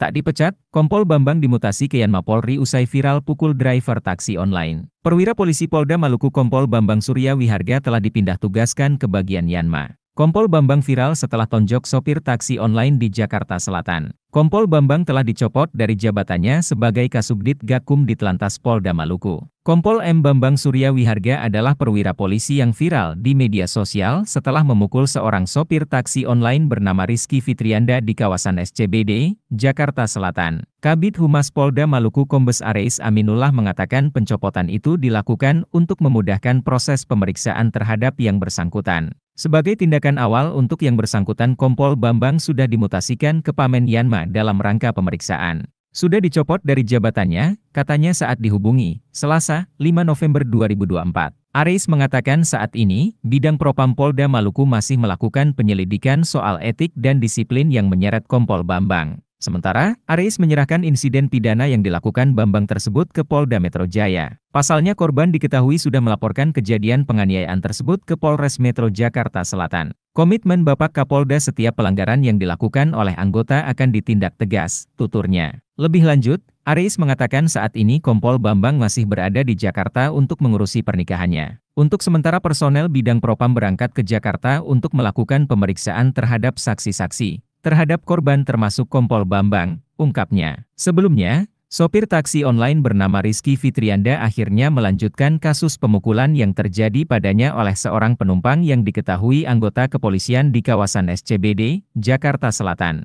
Tak dipecat, Kompol Bambang dimutasi ke Yanma Polri usai viral pukul driver taksi online. Perwira Polisi Polda Maluku Kompol Bambang Surya Wiharga telah dipindah tugaskan ke bagian Yanma. Kompol Bambang viral setelah tonjok sopir taksi online di Jakarta Selatan. Kompol Bambang telah dicopot dari jabatannya sebagai Kasubdit Gakum di Telantas Polda Maluku. Kompol M. Bambang Surya Wiharga adalah perwira polisi yang viral di media sosial setelah memukul seorang sopir taksi online bernama Rizky Fitrianda di kawasan SCBD, Jakarta Selatan. Kabit Humas Polda Maluku Kombes Areis Aminullah mengatakan pencopotan itu dilakukan untuk memudahkan proses pemeriksaan terhadap yang bersangkutan. Sebagai tindakan awal untuk yang bersangkutan Kompol Bambang sudah dimutasikan ke Pamen Yanma dalam rangka pemeriksaan. Sudah dicopot dari jabatannya, katanya saat dihubungi, Selasa, 5 November 2024. Aris mengatakan saat ini, bidang propam Polda Maluku masih melakukan penyelidikan soal etik dan disiplin yang menyeret Kompol Bambang. Sementara, Aris menyerahkan insiden pidana yang dilakukan Bambang tersebut ke Polda Metro Jaya. Pasalnya korban diketahui sudah melaporkan kejadian penganiayaan tersebut ke Polres Metro Jakarta Selatan. Komitmen Bapak Kapolda setiap pelanggaran yang dilakukan oleh anggota akan ditindak tegas, tuturnya. Lebih lanjut, Aris mengatakan saat ini Kompol Bambang masih berada di Jakarta untuk mengurusi pernikahannya. Untuk sementara personel bidang propam berangkat ke Jakarta untuk melakukan pemeriksaan terhadap saksi-saksi terhadap korban termasuk Kompol Bambang, ungkapnya. Sebelumnya, sopir taksi online bernama Rizky Fitrianda akhirnya melanjutkan kasus pemukulan yang terjadi padanya oleh seorang penumpang yang diketahui anggota kepolisian di kawasan SCBD, Jakarta Selatan.